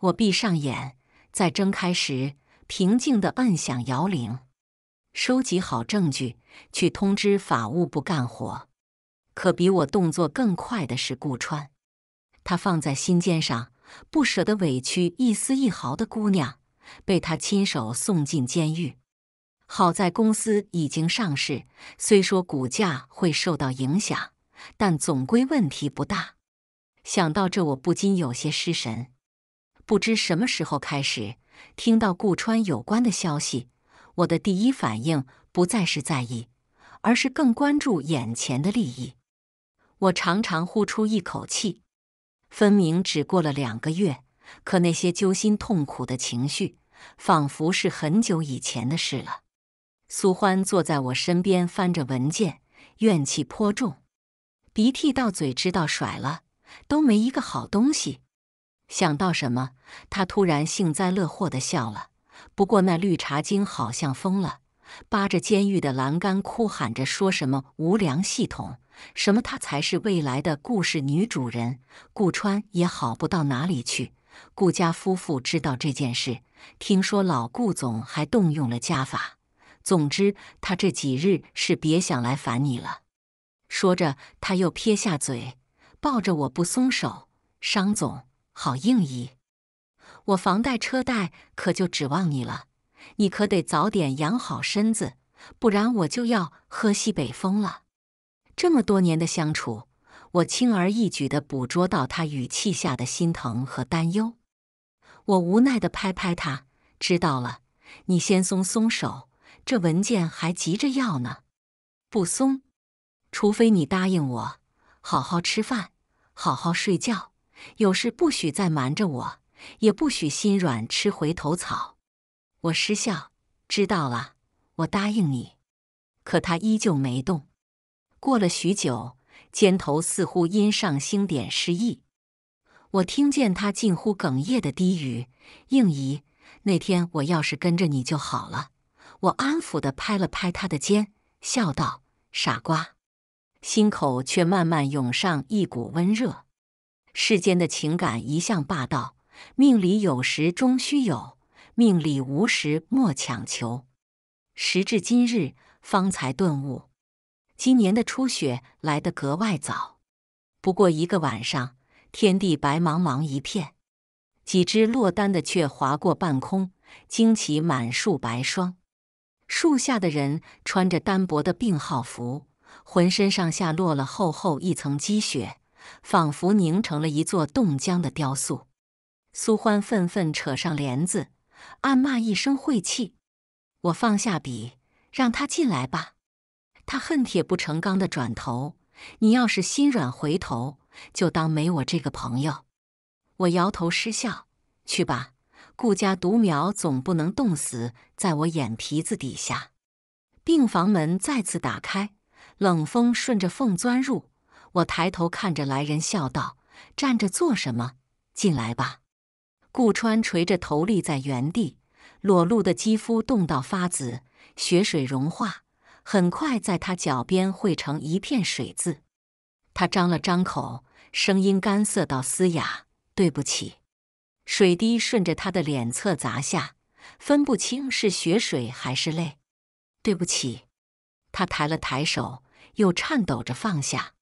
我闭上眼，再睁开时，平静地摁响摇铃，收集好证据，去通知法务部干活。可比我动作更快的是顾川，他放在心尖上，不舍得委屈一丝一毫的姑娘，被他亲手送进监狱。好在公司已经上市，虽说股价会受到影响，但总归问题不大。想到这，我不禁有些失神。不知什么时候开始，听到顾川有关的消息，我的第一反应不再是在意，而是更关注眼前的利益。我常常呼出一口气，分明只过了两个月，可那些揪心痛苦的情绪，仿佛是很久以前的事了。苏欢坐在我身边，翻着文件，怨气颇重，鼻涕到嘴，直到甩了，都没一个好东西。想到什么，他突然幸灾乐祸的笑了。不过那绿茶精好像疯了，扒着监狱的栏杆，哭喊着说什么无良系统。什么？她才是未来的顾氏女主人，顾川也好不到哪里去。顾家夫妇知道这件事，听说老顾总还动用了家法。总之，他这几日是别想来烦你了。说着，他又撇下嘴，抱着我不松手。商总，好硬意，我房贷车贷可就指望你了，你可得早点养好身子，不然我就要喝西北风了。这么多年的相处，我轻而易举的捕捉到他语气下的心疼和担忧。我无奈的拍拍他：“知道了，你先松松手，这文件还急着要呢。”不松，除非你答应我，好好吃饭，好好睡觉，有事不许再瞒着我，也不许心软吃回头草。我失笑：“知道了，我答应你。”可他依旧没动。过了许久，肩头似乎因上星点失意，我听见他近乎哽咽的低语：“应姨，那天我要是跟着你就好了。”我安抚的拍了拍他的肩，笑道：“傻瓜。”心口却慢慢涌上一股温热。世间的情感一向霸道，命里有时终须有，命里无时莫强求。时至今日，方才顿悟。今年的初雪来得格外早，不过一个晚上，天地白茫茫一片，几只落单的雀划过半空，惊起满树白霜。树下的人穿着单薄的病号服，浑身上下落了厚厚一层积雪，仿佛凝成了一座冻僵的雕塑。苏欢愤愤扯上帘子，暗骂一声晦气。我放下笔，让他进来吧。他恨铁不成钢的转头，你要是心软回头，就当没我这个朋友。我摇头失笑，去吧，顾家独苗总不能冻死在我眼皮子底下。病房门再次打开，冷风顺着缝钻入。我抬头看着来人，笑道：“站着做什么？进来吧。”顾川垂着头立在原地，裸露的肌肤冻到发紫，血水融化。很快，在他脚边汇成一片水渍。他张了张口，声音干涩到嘶哑：“对不起。”水滴顺着他的脸侧砸下，分不清是血水还是泪。“对不起。”他抬了抬手，又颤抖着放下。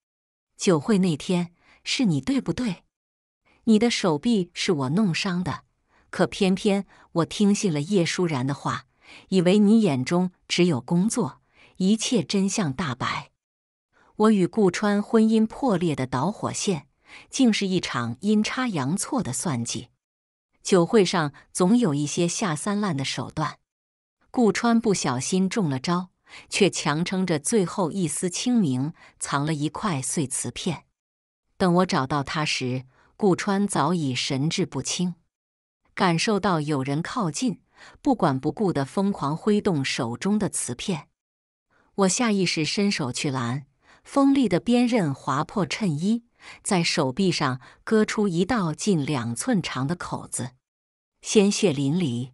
酒会那天是你对不对？你的手臂是我弄伤的，可偏偏我听信了叶舒然的话，以为你眼中只有工作。一切真相大白，我与顾川婚姻破裂的导火线，竟是一场阴差阳错的算计。酒会上总有一些下三滥的手段，顾川不小心中了招，却强撑着最后一丝清明，藏了一块碎瓷片。等我找到他时，顾川早已神志不清，感受到有人靠近，不管不顾的疯狂挥动手中的瓷片。我下意识伸手去拦，锋利的边刃划破衬衣，在手臂上割出一道近两寸长的口子，鲜血淋漓。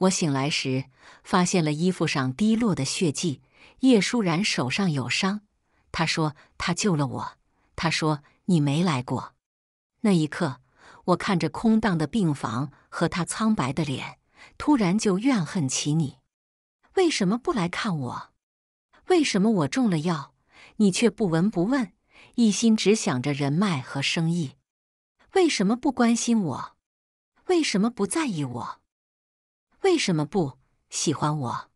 我醒来时发现了衣服上滴落的血迹，叶舒然手上有伤。他说他救了我。他说你没来过。那一刻，我看着空荡的病房和他苍白的脸，突然就怨恨起你，为什么不来看我？为什么我中了药，你却不闻不问，一心只想着人脉和生意？为什么不关心我？为什么不在意我？为什么不喜欢我？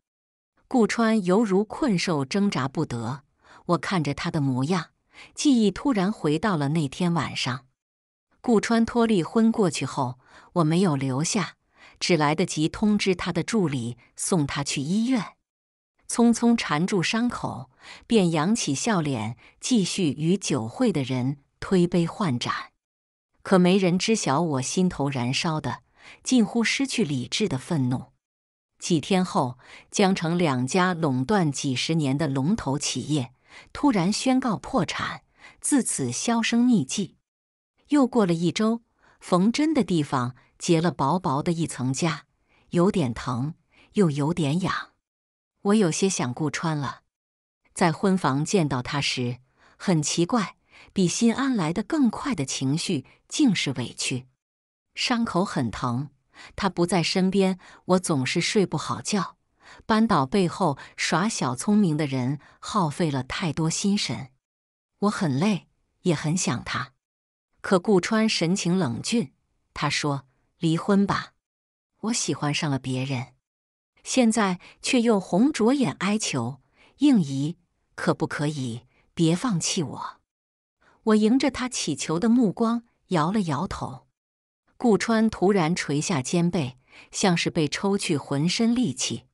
顾川犹如困兽挣扎不得。我看着他的模样，记忆突然回到了那天晚上。顾川脱力昏过去后，我没有留下，只来得及通知他的助理送他去医院。匆匆缠住伤口，便扬起笑脸，继续与酒会的人推杯换盏。可没人知晓我心头燃烧的、近乎失去理智的愤怒。几天后，江城两家垄断几十年的龙头企业突然宣告破产，自此销声匿迹。又过了一周，缝针的地方结了薄薄的一层痂，有点疼，又有点痒。我有些想顾川了，在婚房见到他时，很奇怪，比心安来的更快的情绪竟是委屈，伤口很疼。他不在身边，我总是睡不好觉。扳倒背后耍小聪明的人，耗费了太多心神，我很累，也很想他。可顾川神情冷峻，他说：“离婚吧，我喜欢上了别人。”现在却又红着眼哀求：“应姨，可不可以别放弃我？”我迎着他乞求的目光摇了摇头。顾川突然垂下肩背，像是被抽去浑身力气。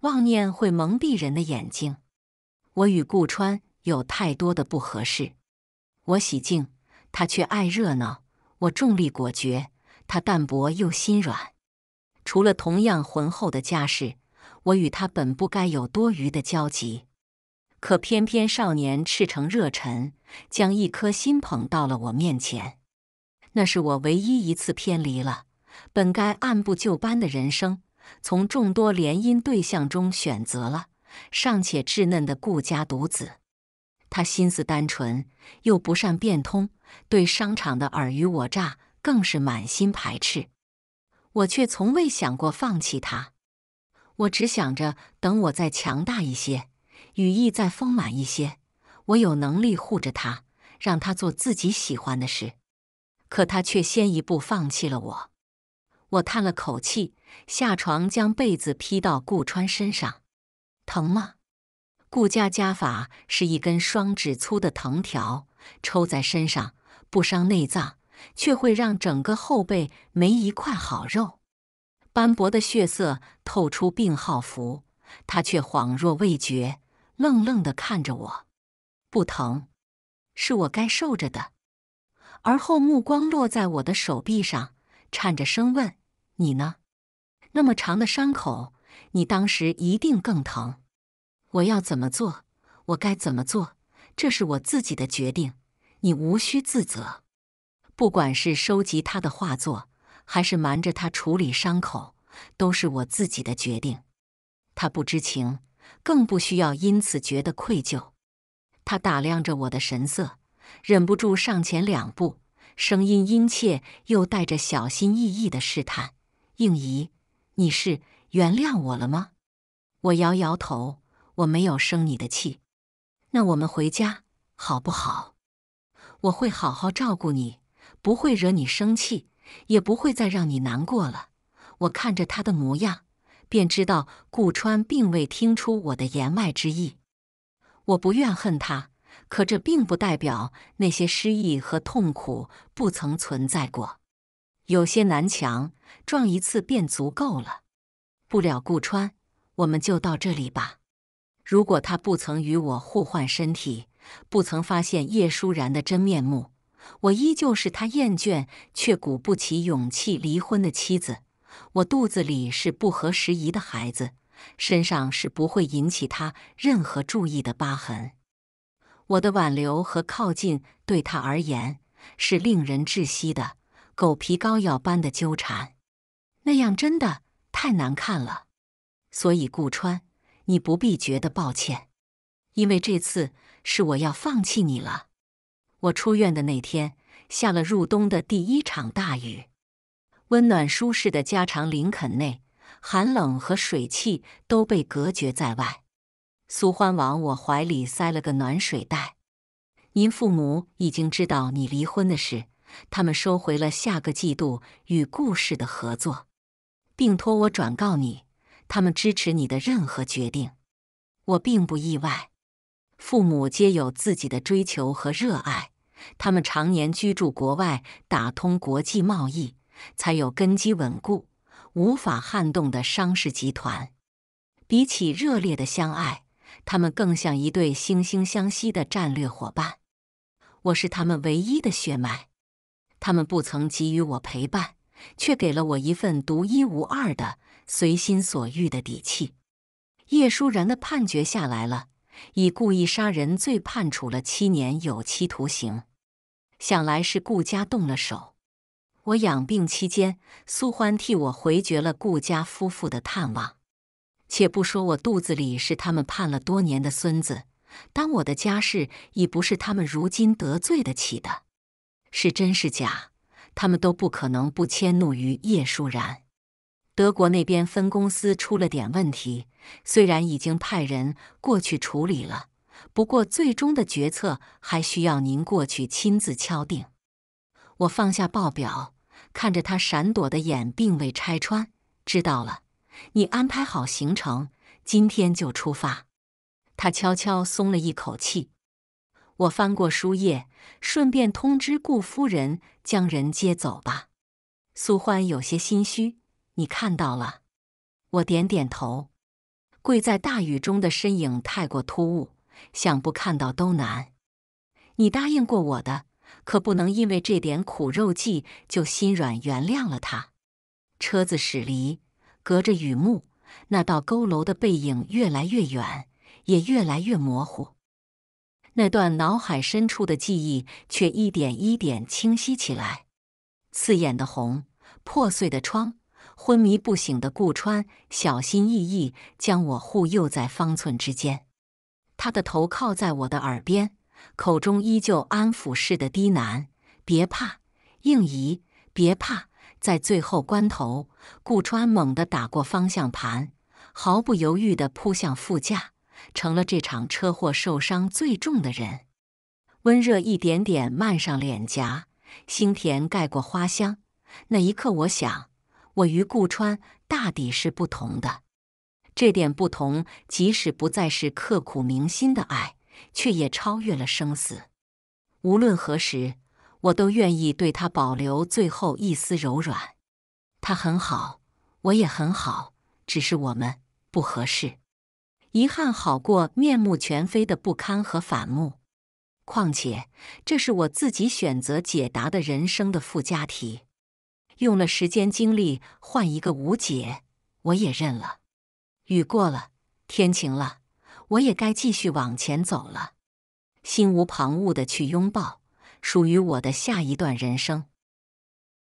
妄念会蒙蔽人的眼睛。我与顾川有太多的不合适。我喜静，他却爱热闹；我重力果决，他淡泊又心软。除了同样浑厚的家世，我与他本不该有多余的交集，可偏偏少年赤诚热忱，将一颗心捧到了我面前。那是我唯一一次偏离了本该按部就班的人生，从众多联姻对象中选择了尚且稚嫩的顾家独子。他心思单纯，又不善变通，对商场的尔虞我诈更是满心排斥。我却从未想过放弃他，我只想着等我再强大一些，羽翼再丰满一些，我有能力护着他，让他做自己喜欢的事。可他却先一步放弃了我。我叹了口气，下床将被子披到顾川身上，疼吗？顾家家法是一根双指粗的藤条，抽在身上不伤内脏。却会让整个后背没一块好肉，斑驳的血色透出病号服，他却恍若未觉，愣愣地看着我。不疼，是我该受着的。而后目光落在我的手臂上，颤着声问：“你呢？那么长的伤口，你当时一定更疼。我要怎么做？我该怎么做？这是我自己的决定，你无需自责。”不管是收集他的画作，还是瞒着他处理伤口，都是我自己的决定。他不知情，更不需要因此觉得愧疚。他打量着我的神色，忍不住上前两步，声音殷切又带着小心翼翼的试探：“应姨，你是原谅我了吗？”我摇摇头：“我没有生你的气。”那我们回家好不好？我会好好照顾你。不会惹你生气，也不会再让你难过了。我看着他的模样，便知道顾川并未听出我的言外之意。我不怨恨他，可这并不代表那些失意和痛苦不曾存在过。有些南墙撞一次便足够了。不了，顾川，我们就到这里吧。如果他不曾与我互换身体，不曾发现叶舒然的真面目。我依旧是他厌倦却鼓不起勇气离婚的妻子，我肚子里是不合时宜的孩子，身上是不会引起他任何注意的疤痕。我的挽留和靠近对他而言是令人窒息的狗皮膏药般的纠缠，那样真的太难看了。所以顾川，你不必觉得抱歉，因为这次是我要放弃你了。我出院的那天，下了入冬的第一场大雨。温暖舒适的加长林肯内，寒冷和水汽都被隔绝在外。苏欢往我怀里塞了个暖水袋。您父母已经知道你离婚的事，他们收回了下个季度与故事的合作，并托我转告你，他们支持你的任何决定。我并不意外。父母皆有自己的追求和热爱，他们常年居住国外，打通国际贸易，才有根基稳固、无法撼动的商事集团。比起热烈的相爱，他们更像一对惺惺相惜的战略伙伴。我是他们唯一的血脉，他们不曾给予我陪伴，却给了我一份独一无二的随心所欲的底气。叶舒然的判决下来了。以故意杀人罪判处了七年有期徒刑，想来是顾家动了手。我养病期间，苏欢替我回绝了顾家夫妇的探望。且不说我肚子里是他们盼了多年的孙子，但我的家世已不是他们如今得罪得起的。是真是假，他们都不可能不迁怒于叶舒然。德国那边分公司出了点问题，虽然已经派人过去处理了，不过最终的决策还需要您过去亲自敲定。我放下报表，看着他闪躲的眼，并未拆穿。知道了，你安排好行程，今天就出发。他悄悄松了一口气。我翻过书页，顺便通知顾夫人将人接走吧。苏欢有些心虚。你看到了，我点点头。跪在大雨中的身影太过突兀，想不看到都难。你答应过我的，可不能因为这点苦肉计就心软原谅了他。车子驶离，隔着雨幕，那道佝偻的背影越来越远，也越来越模糊。那段脑海深处的记忆却一点一点清晰起来。刺眼的红，破碎的窗。昏迷不醒的顾川小心翼翼将我护佑在方寸之间，他的头靠在我的耳边，口中依旧安抚似的低喃：“别怕，应怡，别怕。”在最后关头，顾川猛地打过方向盘，毫不犹豫地扑向副驾，成了这场车祸受伤最重的人。温热一点点漫上脸颊，心甜盖过花香。那一刻，我想。我与顾川大抵是不同的，这点不同，即使不再是刻骨铭心的爱，却也超越了生死。无论何时，我都愿意对他保留最后一丝柔软。他很好，我也很好，只是我们不合适。遗憾好过面目全非的不堪和反目。况且，这是我自己选择解答的人生的附加题。用了时间、精力换一个无解，我也认了。雨过了，天晴了，我也该继续往前走了，心无旁骛的去拥抱属于我的下一段人生。